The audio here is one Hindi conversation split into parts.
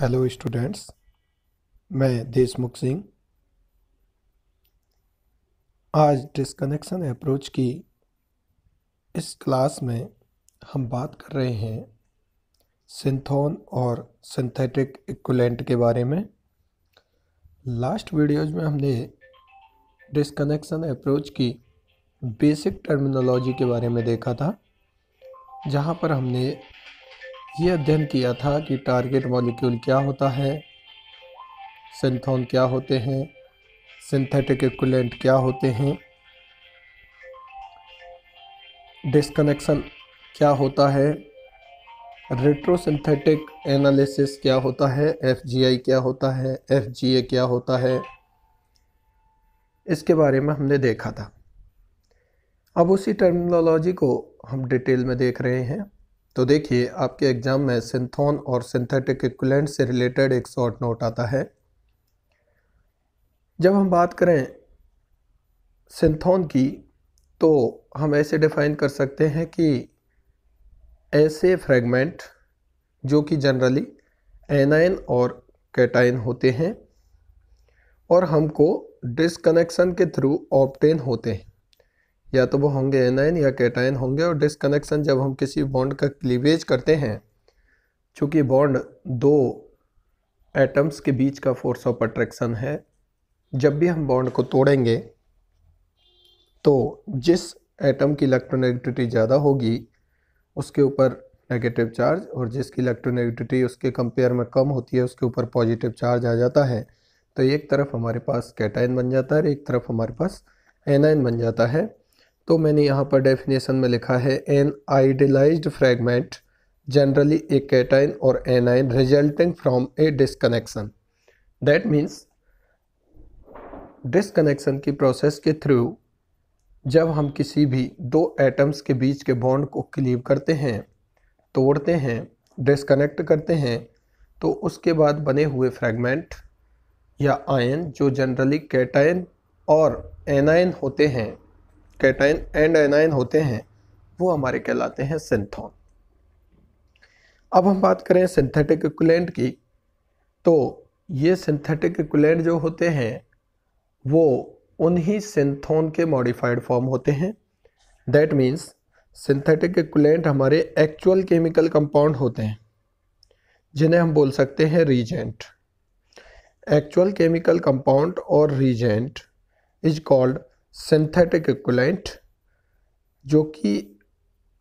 हेलो स्टूडेंट्स मैं देशमुख सिंह आज डिस्कनेक्शन अप्रोच की इस क्लास में हम बात कर रहे हैं सिंथोन और सिंथेटिक इक्वलेंट के बारे में लास्ट वीडियोज में हमने डिस्कनेक्शन अप्रोच की बेसिक टर्मिनोलॉजी के बारे में देखा था जहाँ पर हमने ये अध्ययन किया था कि टारगेट मॉलिक्यूल क्या होता है सिंथोन क्या होते हैं सिंथेटिक इक्विलेंट क्या होते हैं डिस्कनेक्शन क्या होता है रेट्रोसिंथेटिक एनालिसिस क्या होता है एफ क्या होता है एफ क्या होता है इसके बारे में हमने देखा था अब उसी टर्मिनोलॉजी को हम डिटेल में देख रहे हैं तो देखिए आपके एग्ज़ाम में सिंथोन और सिंथेटिक इक्वलेंट से रिलेटेड एक शॉर्ट नोट आता है जब हम बात करें सिंथोन की तो हम ऐसे डिफाइन कर सकते हैं कि ऐसे फ्रेगमेंट जो कि जनरली एनाइन और कैटाइन होते हैं और हमको डिसकनेक्शन के थ्रू ऑप्टेन होते हैं या तो वो होंगे आइन या कैटाइन होंगे और डिसकनेक्शन जब हम किसी बॉन्ड का क्लीवेज करते हैं चूँकि बॉन्ड दो एटम्स के बीच का फोर्स ऑफ अट्रैक्शन है जब भी हम बॉन्ड को तोड़ेंगे तो जिस एटम की इलेक्ट्रोनेगेटिविटी ज़्यादा होगी उसके ऊपर नेगेटिव चार्ज और जिसकी इलेक्ट्रोनेगेटिविटी उसके कंपेयर में कम होती है उसके ऊपर पॉजिटिव चार्ज आ जाता है तो एक तरफ हमारे पास कैटाइन बन जाता है और एक तरफ हमारे पास एनाइन बन जाता है तो मैंने यहाँ पर डेफिनेशन में लिखा है an idealized fragment generally a cation और anion resulting from a disconnection that means disconnection की प्रोसेस के थ्रू जब हम किसी भी दो एटम्स के बीच के बॉन्ड को क्लीव करते हैं तोड़ते हैं डिसकनेक्ट करते हैं तो उसके बाद बने हुए फ्रैगमेंट या आयन जो जनरली कैटाइन और एनाइन होते हैं कैटाइन एंड एनाइन होते हैं वो हमारे कहलाते हैं सिंथोन अब हम बात करें सिंथेटिक इक्वलेंट की तो ये सिंथेटिक इक्वलेंट जो होते हैं वो उन्हीं सिंथोन के मॉडिफाइड फॉर्म होते हैं दैट मीन्स सिंथेटिक इक्वलेंट हमारे एक्चुअल केमिकल कंपाउंड होते हैं जिन्हें हम बोल सकते हैं रीजेंट एक्चुअल केमिकल कंपाउंड और reagent is called synthetic equivalent जो कि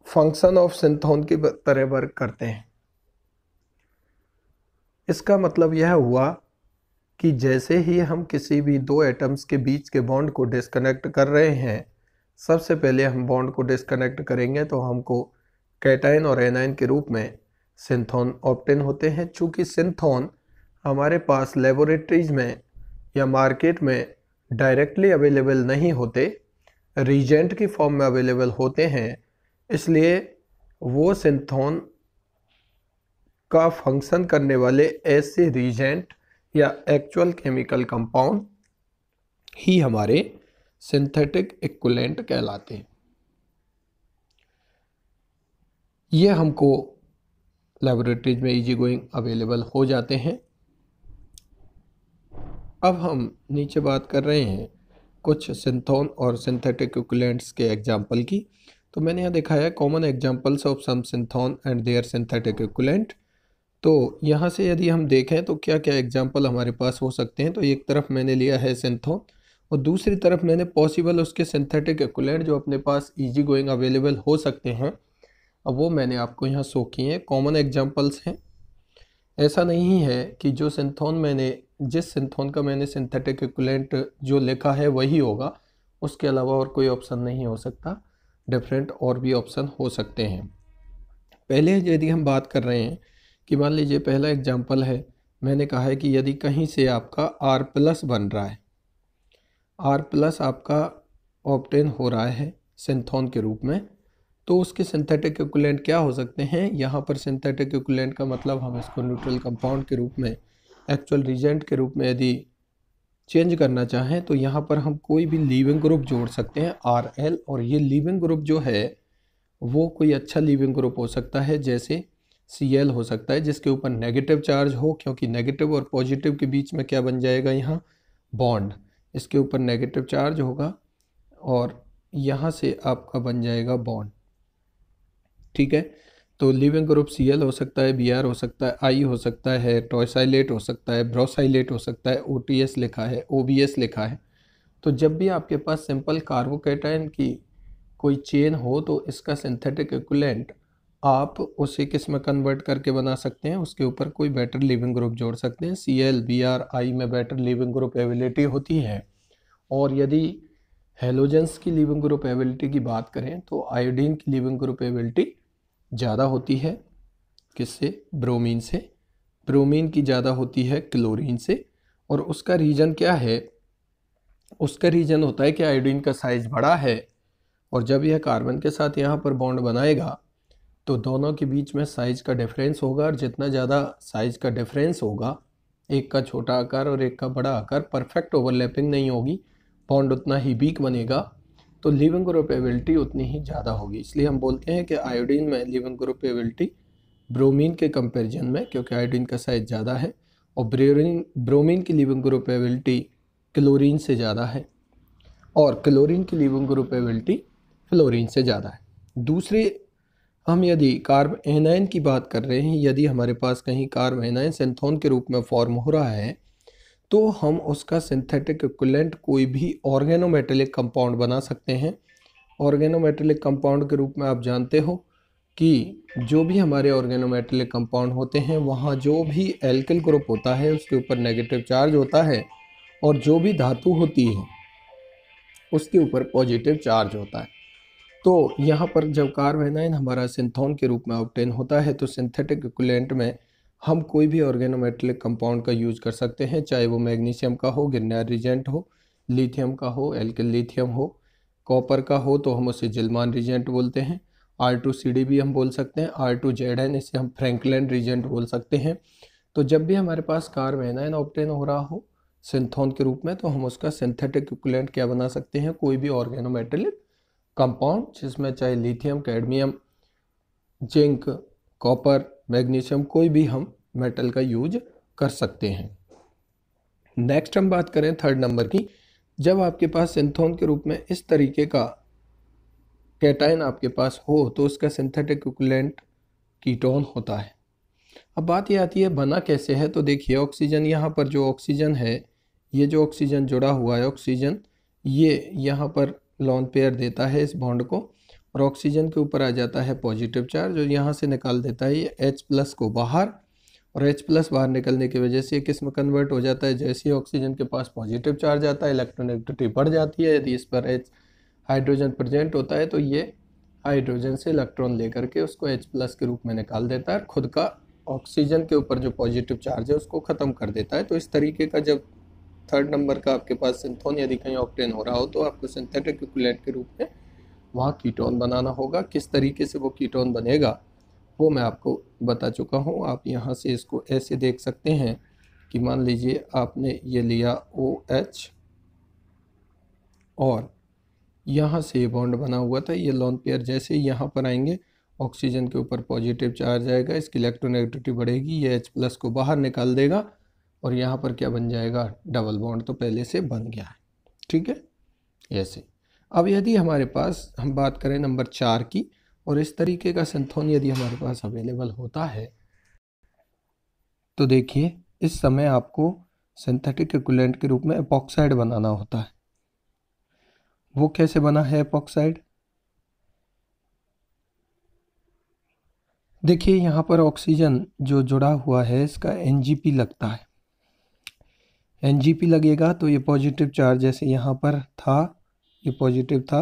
फंक्शन ऑफ सिंथोन की तरह वर्क करते हैं इसका मतलब यह हुआ कि जैसे ही हम किसी भी दो एटम्स के बीच के बॉन्ड को डिस्कनेक्ट कर रहे हैं सबसे पहले हम बॉन्ड को डिसकनेक्ट करेंगे तो हमको कैटाइन और एनाइन के रूप में सिंथोन ऑप्टेन होते हैं चूँकि सिंथोन हमारे पास लेबोरेटरीज में या मार्केट में डायरेक्टली अवेलेबल नहीं होते रीजेंट की फॉर्म में अवेलेबल होते हैं इसलिए वो सिंथोन का फंक्शन करने वाले ऐसे रीजेंट या एक्चुअल केमिकल कंपाउंड ही हमारे सिंथेटिक इक्वलेंट कहलाते हैं ये हमको लेबोरेटरीज में इजी गोइंग अवेलेबल हो जाते हैं अब हम नीचे बात कर रहे हैं कुछ सिंथोन और सिंथेटिक इक्वलेंट्स के एग्जाम्पल की तो मैंने यहाँ दिखाया common examples of some synthon and their synthetic equivalent तो यहाँ से यदि हम देखें तो क्या क्या एग्जाम्पल हमारे पास हो सकते हैं तो एक तरफ मैंने लिया है सिंथोन और दूसरी तरफ मैंने पॉसिबल उसके सिंथेटिक इक्वलेंट जो अपने पास ईजी गोइंग अवेलेबल हो सकते हैं अब वो मैंने आपको यहाँ शो किए हैं कॉमन एग्जाम्पल्स हैं ऐसा नहीं है कि जो सिंथोन मैंने जिस सिंथोन का मैंने सिंथेटिक इक्वलेंट जो लिखा है वही होगा उसके अलावा और कोई ऑप्शन नहीं हो सकता डिफरेंट और भी ऑप्शन हो सकते हैं पहले यदि हम बात कर रहे हैं कि मान लीजिए पहला एग्जाम्पल है मैंने कहा है कि यदि कहीं से आपका आर प्लस बन रहा है आर प्लस आपका ऑप्टेन हो रहा है सिंथोन के रूप में तो उसके सिंथेटिक इक्वलेंट क्या हो सकते हैं यहाँ पर सिंथेटिक इक्वलेंट का मतलब हम इसको न्यूट्रल कंपाउंड के रूप में एक्चुअल रिजेंट के रूप में यदि चेंज करना चाहें तो यहाँ पर हम कोई भी लिविंग ग्रुप जोड़ सकते हैं आर एल और ये लिविंग ग्रुप जो है वो कोई अच्छा लिविंग ग्रुप हो सकता है जैसे सी एल हो सकता है जिसके ऊपर नेगेटिव चार्ज हो क्योंकि नेगेटिव और पॉजिटिव के बीच में क्या बन जाएगा यहाँ बॉन्ड इसके ऊपर नेगेटिव चार्ज होगा और यहाँ से आपका बन जाएगा बॉन्ड ठीक है तो लिविंग ग्रुप सी हो सकता है बी हो सकता है आई हो सकता है टॉयसाइलेट हो सकता है ब्रोसाइलेट हो सकता है ओ लिखा है ओ लिखा है तो जब भी आपके पास सिंपल कार्बोकेटाइन की कोई चेन हो तो इसका सिंथेटिक एकुलेंट आप उसे किस में कन्वर्ट करके बना सकते हैं उसके ऊपर कोई बेटर लिविंग ग्रुप जोड़ सकते हैं C L B R I में बेटर लिविंग ग्रुप एबिलिटी होती है और यदि हेलोजेंस की लिविंग ग्रुप एबिलिटी की बात करें तो आयोडीन की लिविंग ग्रुप एबिलिटी ज़्यादा होती है किससे ब्रोमीन से ब्रोमीन की ज़्यादा होती है क्लोरीन से और उसका रीजन क्या है उसका रीजन होता है कि आयोडीन का साइज़ बड़ा है और जब यह कार्बन के साथ यहाँ पर बॉन्ड बनाएगा तो दोनों के बीच में साइज़ का डिफरेंस होगा और जितना ज़्यादा साइज़ का डिफरेंस होगा एक का छोटा आकार और एक का बड़ा आकार परफेक्ट ओवरलैपिंग नहीं होगी बॉन्ड उतना ही वीक बनेगा तो लिविंग एबिलिटी उतनी ही ज़्यादा होगी इसलिए हम बोलते हैं कि आयोडीन में लिविंग एबिलिटी ब्रोमीन के कंपेरिजन में क्योंकि आयोडीन का साइज ज़्यादा है और ब्रोरिन ब्रोमीन की लिविंग एबिलिटी क्लोरीन से ज़्यादा है और क्लोरीन की लिविंग एबिलिटी फ्लोरीन से ज़्यादा है दूसरी हम यदि कार्ब एनाइन की बात कर रहे हैं यदि हमारे पास कहीं कार्ब एनाइन सेंथोन के रूप में फॉर्म हो रहा है तो हम उसका सिंथेटिक इक्वलेंट कोई भी ऑर्गेनोमेटेलिक कंपाउंड बना सकते हैं ऑर्गेनोमेटेलिक कंपाउंड के रूप में आप जानते हो कि जो भी हमारे ऑर्गेनोमेटेलिक कंपाउंड होते हैं वहाँ जो भी एल्किल ग्रुप होता है उसके ऊपर नेगेटिव चार्ज होता है और जो भी धातु होती है उसके ऊपर पॉजिटिव चार्ज होता है तो यहाँ पर जब कार्बेनाइन हमारा सिंथोन के रूप में ऑप्टेन होता है तो सिंथेटिक इक्वलेंट में हम कोई भी ऑर्गेनोमेटलिक कंपाउंड का यूज कर सकते हैं चाहे वो मैग्नीशियम का हो गिर रिजेंट हो लिथियम का हो एल्किल लिथियम हो कॉपर का हो तो हम उसे जिलमान रिजेंट बोलते हैं आर टू सी डी भी हम बोल सकते हैं आर टू जेड एन इसे हम फ्रैंकलैंड रिजेंट बोल सकते हैं तो जब भी हमारे पास कार्बेनाइन ऑप्टेन हो रहा हो सिंथोन के रूप में तो हम उसका सिंथेटिक इक्वलेंट क्या बना सकते हैं कोई भी ऑर्गेनोमेटेलिक कंपाउंड जिसमें चाहे lithium cadmium zinc copper magnesium कोई भी हम मेटल का यूज कर सकते हैं नेक्स्ट हम बात करें थर्ड नंबर की जब आपके पास सिंथोन के रूप में इस तरीके का कैटाइन आपके पास हो तो उसका सिंथेटिक इक्विवेलेंट कीटोन होता है अब बात ये आती है बना कैसे है तो देखिए ऑक्सीजन यहाँ पर जो ऑक्सीजन है ये जो ऑक्सीजन जुड़ा हुआ है ऑक्सीजन ये यहाँ पर लॉन पेयर देता है इस बॉन्ड को और ऑक्सीजन के ऊपर आ जाता है पॉजिटिव चार्ज और यहाँ से निकाल देता है ये एच प्लस को बाहर और H प्लस बाहर निकलने की वजह से ये किस्म कन्वर्ट हो जाता है जैसे ही ऑक्सीजन के पास पॉजिटिव चार्ज आता है इलेक्ट्रोनेगेटिविटी बढ़ जाती है यदि इस पर H हाइड्रोजन प्रजेंट होता है तो ये हाइड्रोजन से इलेक्ट्रॉन लेकर के उसको H प्लस के रूप में निकाल देता है और खुद का ऑक्सीजन के ऊपर जो पॉजिटिव चार्ज है उसको ख़त्म कर देता है तो इस तरीके का जब थर्ड नंबर का आपके पास सिंथोन यदि कहीं ऑक्टेन हो रहा हो तो आपको सिंथेटिक इक्विलेंट के रूप में वहाँ कीटोन बनाना होगा किस तरीके से वो कीटोन बनेगा वो मैं आपको बता चुका हूँ आप यहाँ से इसको ऐसे देख सकते हैं कि मान लीजिए आपने ये लिया ओ एच और यहाँ से ये बॉन्ड बना हुआ था ये लॉन पेयर जैसे ही यहाँ पर आएंगे ऑक्सीजन के ऊपर पॉजिटिव चार्ज आएगा इसकी इलेक्ट्रोनेगेटिविटी बढ़ेगी ये एच प्लस को बाहर निकाल देगा और यहाँ पर क्या बन जाएगा डबल बॉन्ड तो पहले से बन गया है ठीक है ऐसे अब यदि हमारे पास हम बात करें नंबर चार की और इस तरीके का सिंथोन यदि हमारे पास अवेलेबल होता है तो देखिए इस समय आपको सिंथेटिक रिकुलेंट के रूप में एपॉक्साइड बनाना होता है वो कैसे बना है एपॉक्साइड देखिए यहाँ पर ऑक्सीजन जो जुड़ा हुआ है इसका एन लगता है एन लगेगा तो ये पॉजिटिव चार्ज जैसे यहाँ पर था ये पॉजिटिव था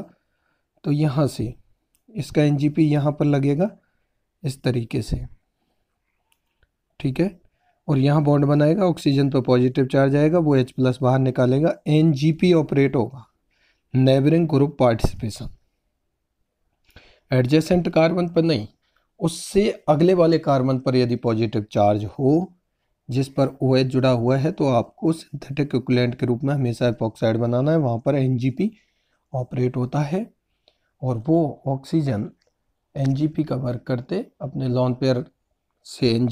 तो यहाँ से इसका एन जी पी यहाँ पर लगेगा इस तरीके से ठीक है और यहाँ बॉन्ड बनाएगा ऑक्सीजन पर पॉजिटिव चार्ज आएगा वो एच प्लस बाहर निकालेगा एन जी पी ऑपरेट होगा neighbouring group participation adjacent carbon पर नहीं उससे अगले वाले कार्बन पर यदि पॉजिटिव चार्ज हो जिस पर ओ OH जुड़ा हुआ है तो आपको सिंथेटिक के रूप में हमेशा एपॉक्साइड बनाना है वहाँ पर एन ऑपरेट होता है और वो ऑक्सीजन एन का वर्क करते अपने लॉन पेयर से एन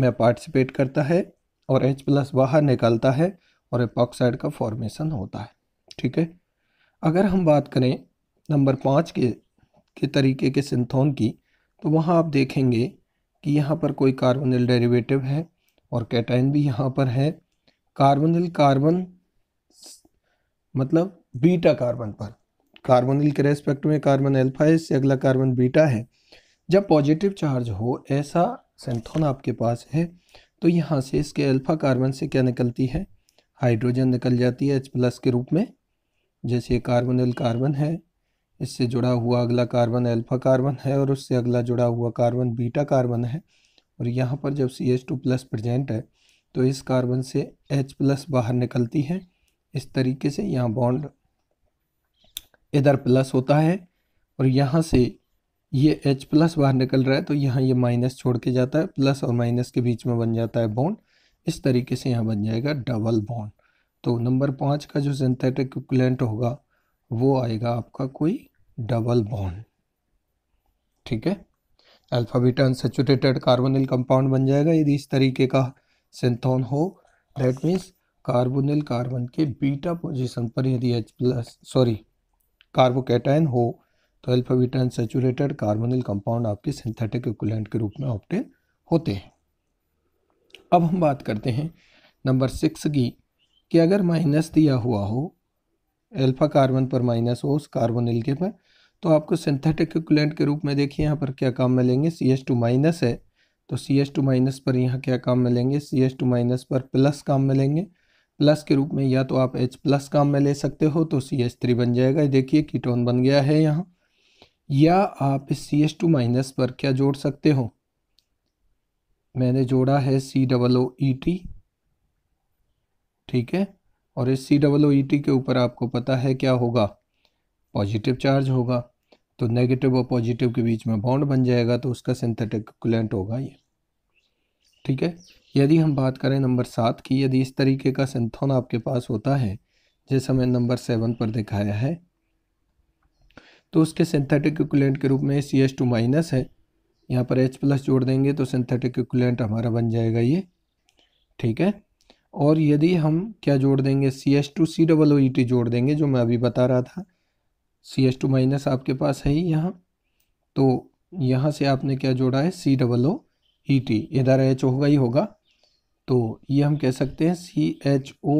में पार्टिसिपेट करता है और H प्लस बाहर निकलता है और एपॉक्साइड का फॉर्मेशन होता है ठीक है अगर हम बात करें नंबर पाँच के के तरीके के सिंथोन की तो वहाँ आप देखेंगे कि यहाँ पर कोई कार्बोनिल डेरिवेटिव है और कैटाइन भी यहाँ पर है कार्बनिल कार्बन मतलब बीटा कार्बन पर कार्बनिल के रेस्पेक्ट में कार्बन अल्फा है इससे अगला कार्बन बीटा है जब पॉजिटिव चार्ज हो ऐसा सेंथोन आपके पास है तो यहाँ से इसके अल्फा कार्बन से क्या निकलती है हाइड्रोजन निकल जाती है एच प्लस के रूप में जैसे कार्बनिल कार्बन है इससे जुड़ा हुआ अगला कार्बन अल्फा कार्बन है और उससे अगला जुड़ा हुआ कार्बन बीटा कार्बन है और यहाँ पर जब C H two plus present है तो इस कार्बन से H प्लस बाहर निकलती है इस तरीके से यहाँ बॉन्ड इधर प्लस होता है और यहाँ से ये H प्लस बाहर निकल रहा है तो यहाँ ये माइनस छोड़ के जाता है प्लस और माइनस के बीच में बन जाता है बॉन्ड इस तरीके से यहाँ बन जाएगा डबल बॉन्ड तो नंबर पाँच का जो सिंथेटिक इक्विवेलेंट होगा वो आएगा आपका कोई डबल बॉन्ड ठीक है अल्फाबीटा अनसेचुरेटेड कार्बोनिल कंपाउंड बन जाएगा यदि इस तरीके का सिंथोन हो दैट मीन्स कार्बोनिल कार्बन के बीटा पोजीशन पर यदि एच प्लस सॉरी कार्बोकेटाइन हो तो alpha beta unsaturated carbonyl compound आपके सिंथेटिक इक्वलेंट के रूप में ऑप्टेन होते हैं अब हम बात करते हैं नंबर सिक्स की कि अगर माइनस दिया हुआ हो अल्फा कार्बन पर माइनस हो उस कार्बोनिल के पर तो आपको सिंथेटिक इक्वलेंट के रूप में देखिए यहाँ पर क्या काम में लेंगे सी एच टू माइनस है तो सी एस टू माइनस पर यहाँ क्या काम में लेंगे सी एस टू माइनस पर प्लस काम में लेंगे प्लस के रूप में या तो आप एच प्लस काम में ले सकते हो तो सी एच थ्री बन जाएगा देखिए कीटोन बन गया है यहाँ या आप इस सी एच टू माइनस पर क्या जोड़ सकते हो मैंने जोड़ा है C double O E T ठीक है और इस सी डबल ओ ई टी के ऊपर आपको पता है क्या होगा पॉजिटिव चार्ज होगा तो नेगेटिव और पॉजिटिव के बीच में बॉन्ड बन जाएगा तो उसका सिंथेटिक इक्विलेंट होगा ये ठीक है यदि हम बात करें नंबर सात की यदि इस तरीके का सिंथोन आपके पास होता है जैसा मैंने नंबर सेवन पर दिखाया है तो उसके सिंथेटिक इक्विलेंट के रूप में सी एस टू माइनस है यहाँ पर एच प्लस जोड़ देंगे तो सिंथेटिक इक्विलेंट हमारा बन जाएगा ये ठीक है और यदि हम क्या जोड़ देंगे C S two C double O E T जोड़ देंगे जो मैं अभी बता रहा था सी एच टू माइनस आपके पास है ही यहाँ तो यहाँ से आपने क्या जोड़ा है C double O E T इधर एच होगा ही होगा तो ये हम कह सकते हैं C H O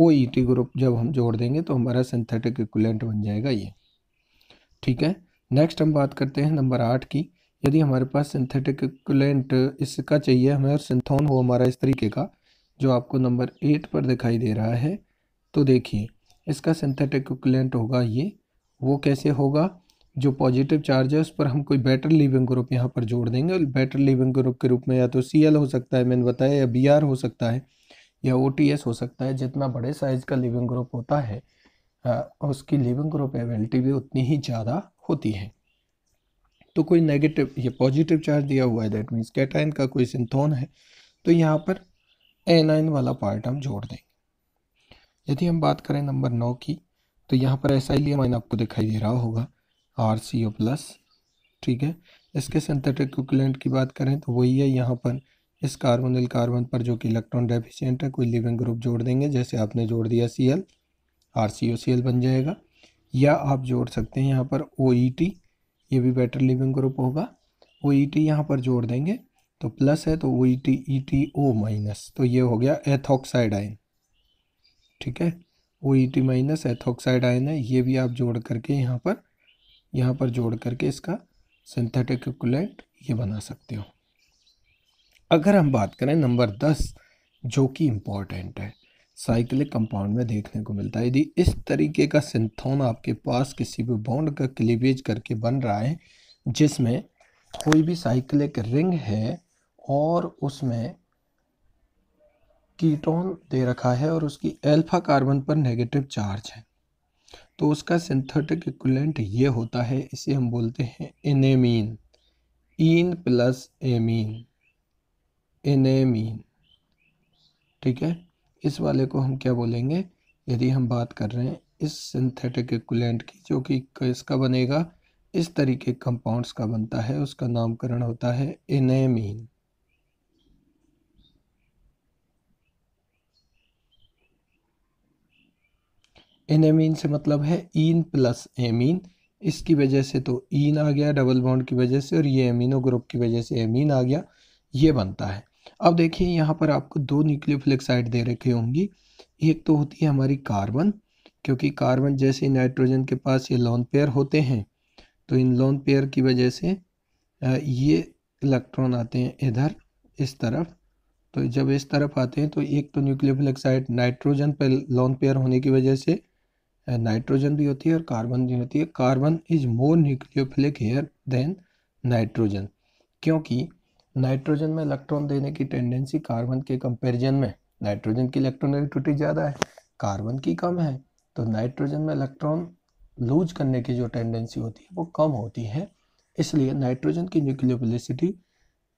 O E T group जब हम जोड़ देंगे तो हमारा सिंथेटिक इक्विलेंट बन जाएगा ये ठीक है नेक्स्ट हम बात करते हैं नंबर आठ की यदि हमारे पास सिंथेटिक इक्विलेंट इसका चाहिए हमें और सिंथोन हो हमारा इस तरीके का जो आपको नंबर एट पर दिखाई दे रहा है तो देखिए इसका सिंथेटिक इक्वलेंट होगा ये वो कैसे होगा जो पॉजिटिव चार्ज है उस पर हम कोई बेटर लिविंग ग्रुप यहाँ पर जोड़ देंगे और बेटर लिविंग ग्रुप के रूप में या तो सी हो सकता है मैंने बताया या बी हो सकता है या ओ हो सकता है जितना बड़े साइज़ का लिविंग ग्रुप होता है उसकी लिविंग ग्रुप एवेलिटी भी उतनी ही ज़्यादा होती है तो कोई नेगेटिव ये पॉजिटिव चार्ज दिया हुआ है दैट मीन्स कैटाइन का कोई सिंथोन है तो यहाँ पर एनाइन वाला पार्ट हम जोड़ देंगे यदि हम बात करें नंबर नौ की तो यहाँ पर ऐसा ही लिया आपको दिखाई दे रहा होगा आर सी ओ प्लस ठीक है इसके सिंथेटिक क्यूकुलेंट की बात करें तो वही है यहाँ पर इस कार्बन कार्बोनिल कार्बन पर जो कि इलेक्ट्रॉन डेफिशेंट है कोई लिविंग ग्रुप जोड़ देंगे जैसे आपने जोड़ दिया C L R C O C L बन जाएगा या आप जोड़ सकते हैं यहाँ पर ओ ई टी ये भी बेटर लिविंग ग्रुप होगा ओ ई टी यहाँ पर जोड़ देंगे तो प्लस है तो O E T E T O minus तो ये हो गया एथॉक्साइड आयन ठीक है O E T minus ethoxide ion है ये भी आप जोड़ करके यहाँ पर यहाँ पर जोड़ करके इसका सिंथेटिक इक्वलेंट ये बना सकते हो अगर हम बात करें नंबर दस जो कि इम्पॉर्टेंट है साइक्लिक कंपाउंड में देखने को मिलता है यदि इस तरीके का सिंथोन आपके पास किसी भी बॉन्ड का क्लीवेज करके बन रहा है जिसमें कोई भी साइक्लिक रिंग है और उसमें कीटोन दे रखा है और उसकी एल्फा कार्बन पर नेगेटिव चार्ज है तो उसका सिंथेटिक इक्वलेंट ये होता है इसे हम बोलते हैं इनेमीन इन प्लस एमीन इनेमीन ठीक है इस वाले को हम क्या बोलेंगे यदि हम बात कर रहे हैं इस सिंथेटिक इक्वलेंट की जो कि इसका बनेगा इस तरीके कंपाउंड्स का बनता है उसका नामकरण होता है इनेमीन एनेमीन से मतलब है इन प्लस एमीन इसकी वजह से तो इन e आ गया डबल बॉन्ड की वजह से और ये एमिनो ग्रुप की वजह से एमीन आ गया ये बनता है अब देखिए यहाँ पर आपको दो न्यूक्लियोफिलिक दे रखी होंगी एक तो होती है हमारी कार्बन क्योंकि कार्बन जैसे नाइट्रोजन के पास ये लॉन पेयर होते हैं तो इन लॉन पेयर की वजह से ये इलेक्ट्रॉन आते हैं इधर इस तरफ तो जब इस तरफ आते हैं तो एक तो न्यूक्लियोफिलिक नाइट्रोजन पर लॉन पेयर होने की वजह से नाइट्रोजन uh, भी होती है और कार्बन भी होती है carbon is more nucleophilic here than nitrogen क्योंकि नाइट्रोजन में इलेक्ट्रॉन देने की टेंडेंसी कार्बन के कंपैरिजन में नाइट्रोजन की इलेक्ट्रॉन ज़्यादा है कार्बन की कम है तो नाइट्रोजन में इलेक्ट्रॉन लूज करने की जो टेंडेंसी होती है वो कम होती है इसलिए नाइट्रोजन की न्यूक्लियोफिलिसिटी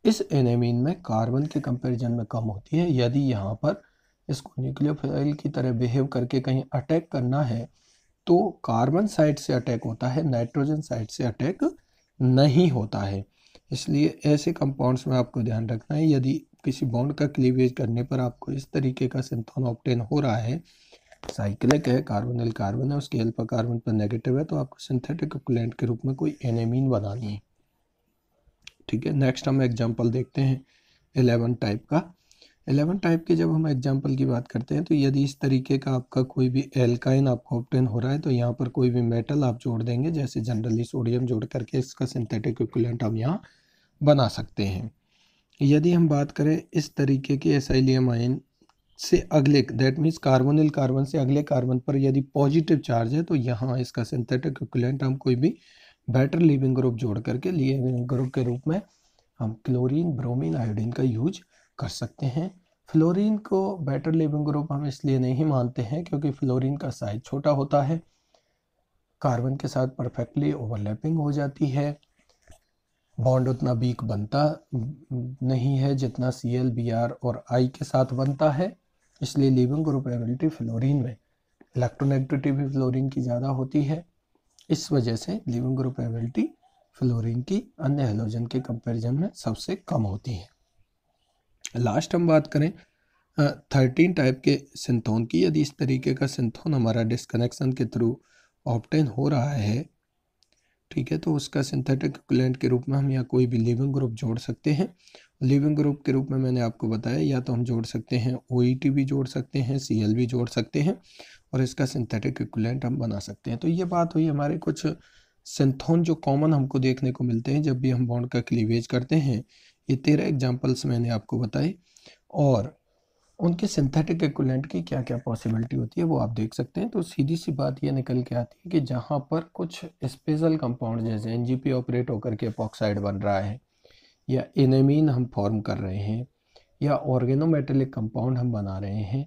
इस एनेमिन में कार्बन के कंपेरिजन में कम होती है यदि यहाँ पर इसको न्यूक्लियोफाइल की तरह बिहेव करके कहीं अटैक करना है तो कार्बन साइड से अटैक होता है नाइट्रोजन साइड से अटैक नहीं होता है इसलिए ऐसे कंपाउंड्स में आपको ध्यान रखना है यदि किसी बॉन्ड का क्लीवेज करने पर आपको इस तरीके का सिंथोन ऑप्टेन हो रहा है साइक्लिक है एल कार्बन है उसके एल्पा कार्बन पर नेगेटिव है तो आपको सिंथेटिक इक्वलेंट के रूप में कोई एनेमीन बनानी है ठीक है नेक्स्ट हम एग्जाम्पल देखते हैं एलेवन टाइप का एलेवन टाइप के जब हम एग्जाम्पल की बात करते हैं तो यदि इस तरीके का आपका कोई भी एल्काइन आपको ऑप्टेन हो रहा है तो यहाँ पर कोई भी मेटल आप जोड़ देंगे जैसे जनरली सोडियम जोड़ करके इसका सिंथेटिक इक्वलेंट हम यहाँ बना सकते हैं यदि हम बात करें इस तरीके के एस आइन से अगले दैट मीन्स कार्बोनिल कार्बन से अगले कार्बन पर यदि पॉजिटिव चार्ज है तो यहाँ इसका सिंथेटिक इक्वलेंट हम कोई भी बेटर लिविंग ग्रुप जोड़ करके लिए ग्रुप के रूप में हम क्लोरीन ब्रोमीन आयोडीन का यूज कर सकते हैं फ्लोरीन को बेटर लिविंग ग्रुप हम इसलिए नहीं मानते हैं क्योंकि फ्लोरीन का साइज छोटा होता है कार्बन के साथ परफेक्टली ओवरलैपिंग हो जाती है बॉन्ड उतना वीक बनता नहीं है जितना सी एल बी आर और आई के साथ बनता है इसलिए लिविंग ग्रुप एबिलिटी फ्लोरीन में इलेक्ट्रोनेगेटिविटी भी फ्लोरीन की ज़्यादा होती है इस वजह से लिविंग ग्रुप एबिलिटी फ्लोरीन की अन्य हेलोजन के कंपैरिजन में सबसे कम होती है लास्ट हम बात करें थर्टीन टाइप के सिंथोन की यदि इस तरीके का सिंथोन हमारा डिसकनेक्शन के थ्रू ऑप्टेन हो रहा है ठीक है तो उसका सिंथेटिक इक्वलेंट के रूप में हम या कोई भी लिविंग ग्रुप जोड़ सकते हैं लिविंग ग्रुप के रूप में मैंने आपको बताया या तो हम जोड़ सकते हैं ओ e भी जोड़ सकते हैं सी भी जोड़ सकते हैं और इसका सिंथेटिक इक्वलेंट हम बना सकते हैं तो ये बात हुई हमारे कुछ सिंथोन जो कॉमन हमको देखने को मिलते हैं जब भी हम बॉन्ड का क्लीवेज करते हैं ये तेरह एग्जाम्पल्स मैंने आपको बताए और उनके सिंथेटिक एक्वलेंट की क्या क्या पॉसिबिलिटी होती है वो आप देख सकते हैं तो सीधी सी बात ये निकल के आती है कि जहाँ पर कुछ स्पेशल कंपाउंड जैसे पी ऑपरेट होकर के अपॉक्साइड बन रहा है या एनेमीन हम फॉर्म कर रहे हैं या ऑर्गेनोमेटेलिक कंपाउंड हम बना रहे हैं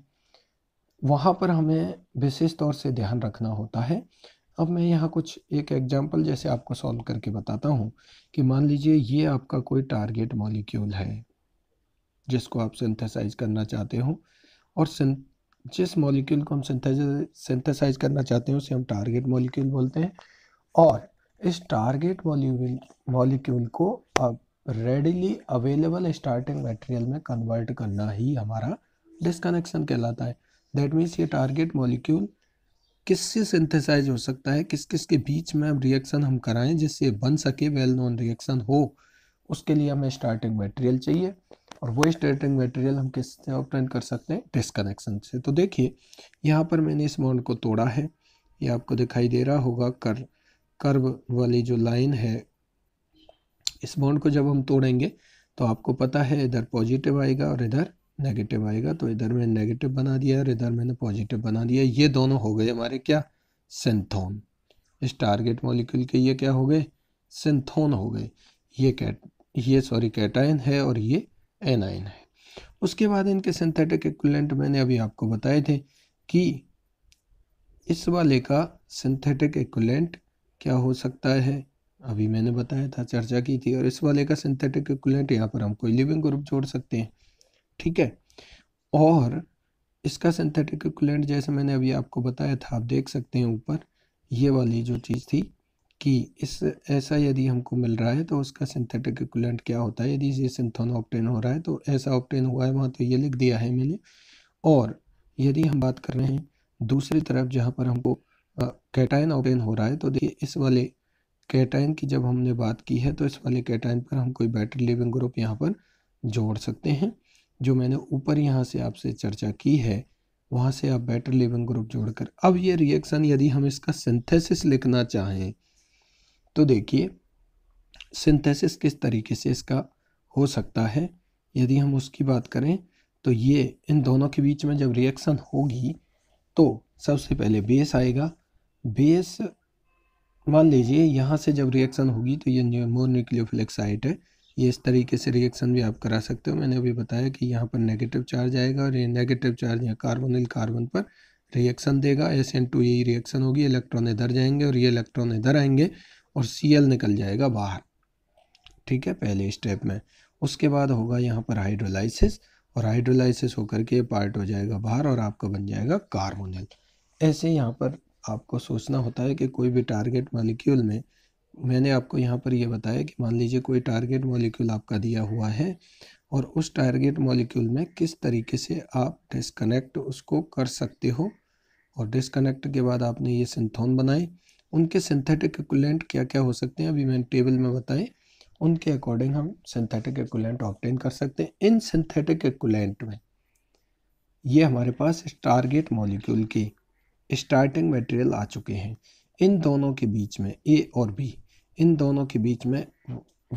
वहाँ पर हमें विशेष तौर से ध्यान रखना होता है अब मैं यहाँ कुछ एक एग्जाम्पल जैसे आपको सॉल्व करके बताता हूँ कि मान लीजिए ये आपका कोई टारगेट मॉलिक्यूल है जिसको आप सिंथेसाइज करना चाहते हो और जिस मॉलिक्यूल को हम सिंथेसाइज करना चाहते हैं उसे हम टारगेट मॉलिक्यूल बोलते हैं और इस टारगेट मॉलिक्यूल मॉलिक्यूल को अब रेडिली अवेलेबल स्टार्टिंग मटेरियल में कन्वर्ट करना ही हमारा डिसकनेक्शन कहलाता है दैट मीन्स ये टारगेट मॉलिक्यूल किससे सिंथेसाइज हो सकता है किस किस के बीच में हम रिएक्शन हम कराएं जिससे बन सके वेल नोन रिएक्शन हो उसके लिए हमें स्टार्टिंग मटेरियल चाहिए और वो स्टार्टिंग मटेरियल हम किससे ऑप्टेन कर सकते हैं डिसकनेक्शन से तो देखिए यहाँ पर मैंने इस बॉन्ड को तोड़ा है ये आपको दिखाई दे रहा होगा कर कर्व वाली जो लाइन है इस बॉन्ड को जब हम तोड़ेंगे तो आपको पता है इधर पॉजिटिव आएगा और इधर नेगेटिव आएगा तो इधर मैंने नेगेटिव बना दिया और इधर मैंने पॉजिटिव बना दिया ये दोनों हो गए हमारे क्या सिंथोन इस टारगेट मॉलिक्यूल के ये क्या हो गए सिंथोन हो गए ये कैट ये सॉरी कैटाइन है और ये एनाइन है उसके बाद इनके सिंथेटिक इक्वलेंट मैंने अभी आपको बताए थे कि इस वाले का सिंथेटिक इक्वलेंट क्या हो सकता है अभी मैंने बताया था चर्चा की थी और इस वाले का सिंथेटिक इक्वलेंट यहाँ पर हम कोई लिविंग ग्रुप जोड़ सकते हैं ठीक है और इसका सिंथेटिक इक्विलेंट जैसे मैंने अभी आपको बताया था आप देख सकते हैं ऊपर ये वाली जो चीज़ थी कि इस ऐसा यदि हमको मिल रहा है तो उसका सिंथेटिक इक्विलेंट क्या होता है यदि ये सिंथोन ऑप्टेन हो रहा है तो ऐसा ऑप्टेन हुआ है वहाँ तो ये लिख दिया है मैंने और यदि हम बात कर रहे हैं दूसरी तरफ जहाँ पर हमको कैटाइन ऑप्टेन हो रहा है तो देखिए इस वाले कैटाइन की जब हमने बात की है तो इस वाले कैटाइन पर हम कोई बैटरी लिविंग ग्रुप यहाँ पर जोड़ सकते हैं जो मैंने ऊपर यहाँ से आपसे चर्चा की है वहाँ से आप बेटर लिविंग ग्रुप जोड़कर अब ये रिएक्शन यदि हम इसका सिंथेसिस लिखना चाहें तो देखिए सिंथेसिस किस तरीके से इसका हो सकता है यदि हम उसकी बात करें तो ये इन दोनों के बीच में जब रिएक्शन होगी तो सबसे पहले बेस आएगा बेस मान लीजिए यहाँ से जब रिएक्शन होगी तो ये मोर न्यूक्लियोफिलेक्साइट है ये इस तरीके से रिएक्शन भी आप करा सकते हो मैंने अभी बताया कि यहाँ पर नेगेटिव चार्ज आएगा और ये नेगेटिव चार्ज यहाँ कार्बोनिल कार्बन पर रिएक्शन देगा एस एन टू यही रिएक्शन होगी इलेक्ट्रॉन इधर जाएंगे और ये इलेक्ट्रॉन इधर आएंगे और सी एल निकल जाएगा बाहर ठीक है पहले स्टेप में उसके बाद होगा यहाँ पर हाइड्रोलाइसिस और हाइड्रोलाइसिस होकर के पार्ट हो जाएगा बाहर और आपका बन जाएगा कार्बोनिल ऐसे यहाँ पर आपको सोचना होता है कि कोई भी टारगेट मालिक्यूल में मैंने आपको यहाँ पर यह बताया कि मान लीजिए कोई टारगेट मॉलिक्यूल आपका दिया हुआ है और उस टारगेट मॉलिक्यूल में किस तरीके से आप डिस्कनेक्ट उसको कर सकते हो और डिस्कनेक्ट के बाद आपने ये सिंथोन बनाए उनके सिंथेटिक एकुलेंट क्या क्या हो सकते हैं अभी मैंने टेबल में बताए उनके अकॉर्डिंग हम सिंथेटिक एकुलेंट ऑप्टेन कर सकते हैं इन सिंथेटिक एकुलेंट में ये हमारे पास टारगेट मॉलिक्यूल के स्टार्टिंग मटेरियल आ चुके हैं इन दोनों के बीच में ए और बी इन दोनों के बीच में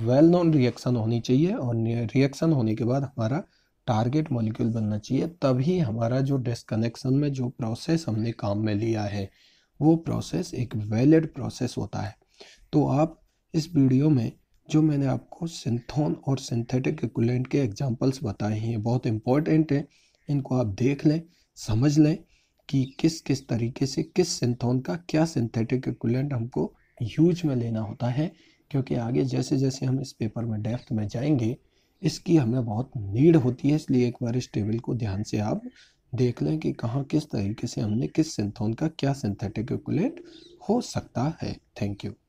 वेल नोन रिएक्शन होनी चाहिए और रिएक्शन होने के बाद हमारा टारगेट मॉलिक्यूल बनना चाहिए तभी हमारा जो डिस्कनेक्शन में जो प्रोसेस हमने काम में लिया है वो प्रोसेस एक वैलिड प्रोसेस होता है तो आप इस वीडियो में जो मैंने आपको सिंथोन और सिंथेटिक इक्वलेंट के एग्जांपल्स बताए हैं ये बहुत इंपॉर्टेंट हैं इनको आप देख लें समझ लें कि किस किस तरीके से किस सिंथोन का क्या सिंथेटिक इक्वलेंट हमको यूज में लेना होता है क्योंकि आगे जैसे जैसे हम इस पेपर में डेप्थ में जाएंगे इसकी हमें बहुत नीड होती है इसलिए एक बार इस टेबल को ध्यान से आप देख लें कि कहाँ किस तरीके से हमने किस सिंथोन का क्या सिंथेटिक इक्वलेंट हो सकता है थैंक यू